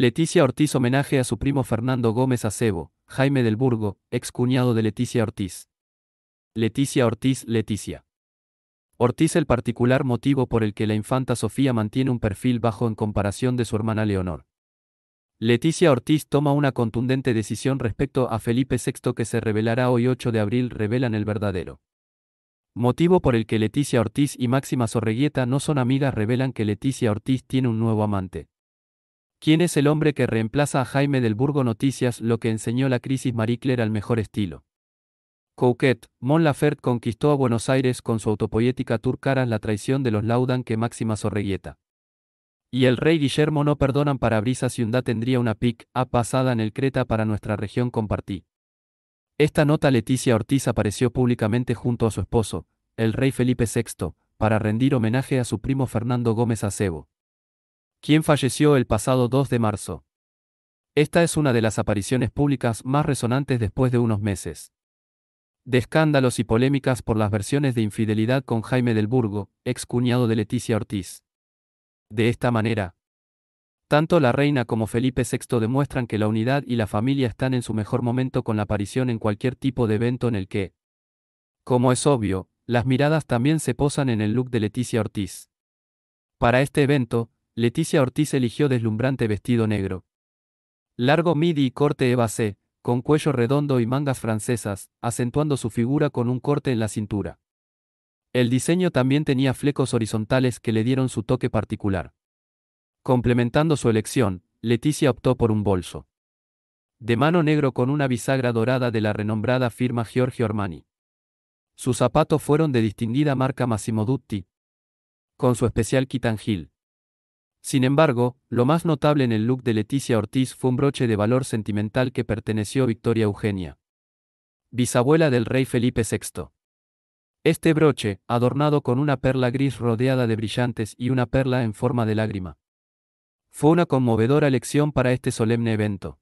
Leticia Ortiz homenaje a su primo Fernando Gómez Acebo, Jaime del Burgo, ex cuñado de Leticia Ortiz. Leticia Ortiz, Leticia. Ortiz el particular motivo por el que la infanta Sofía mantiene un perfil bajo en comparación de su hermana Leonor. Leticia Ortiz toma una contundente decisión respecto a Felipe VI que se revelará hoy 8 de abril, revelan el verdadero. Motivo por el que Leticia Ortiz y Máxima Sorreguieta no son amigas revelan que Leticia Ortiz tiene un nuevo amante. ¿Quién es el hombre que reemplaza a Jaime del Burgo Noticias lo que enseñó la crisis Maricler al mejor estilo? Couquet, Mon Lafert conquistó a Buenos Aires con su autopoética Turcara la traición de los Laudan que Máxima Sorreguieta. Y el rey Guillermo no perdonan para brisa ciudad tendría una pic a pasada en el Creta para nuestra región compartí. Esta nota Leticia Ortiz apareció públicamente junto a su esposo, el rey Felipe VI, para rendir homenaje a su primo Fernando Gómez Acebo quien falleció el pasado 2 de marzo. Esta es una de las apariciones públicas más resonantes después de unos meses. De escándalos y polémicas por las versiones de infidelidad con Jaime del Burgo, ex cuñado de Leticia Ortiz. De esta manera, tanto la reina como Felipe VI demuestran que la unidad y la familia están en su mejor momento con la aparición en cualquier tipo de evento en el que, como es obvio, las miradas también se posan en el look de Leticia Ortiz. Para este evento, Leticia Ortiz eligió deslumbrante vestido negro. Largo midi y corte evasé, con cuello redondo y mangas francesas, acentuando su figura con un corte en la cintura. El diseño también tenía flecos horizontales que le dieron su toque particular. Complementando su elección, Leticia optó por un bolso. De mano negro con una bisagra dorada de la renombrada firma Giorgio Armani. Sus zapatos fueron de distinguida marca Massimo Dutti. Con su especial quitangil. Sin embargo, lo más notable en el look de Leticia Ortiz fue un broche de valor sentimental que perteneció a Victoria Eugenia, bisabuela del rey Felipe VI. Este broche, adornado con una perla gris rodeada de brillantes y una perla en forma de lágrima, fue una conmovedora elección para este solemne evento.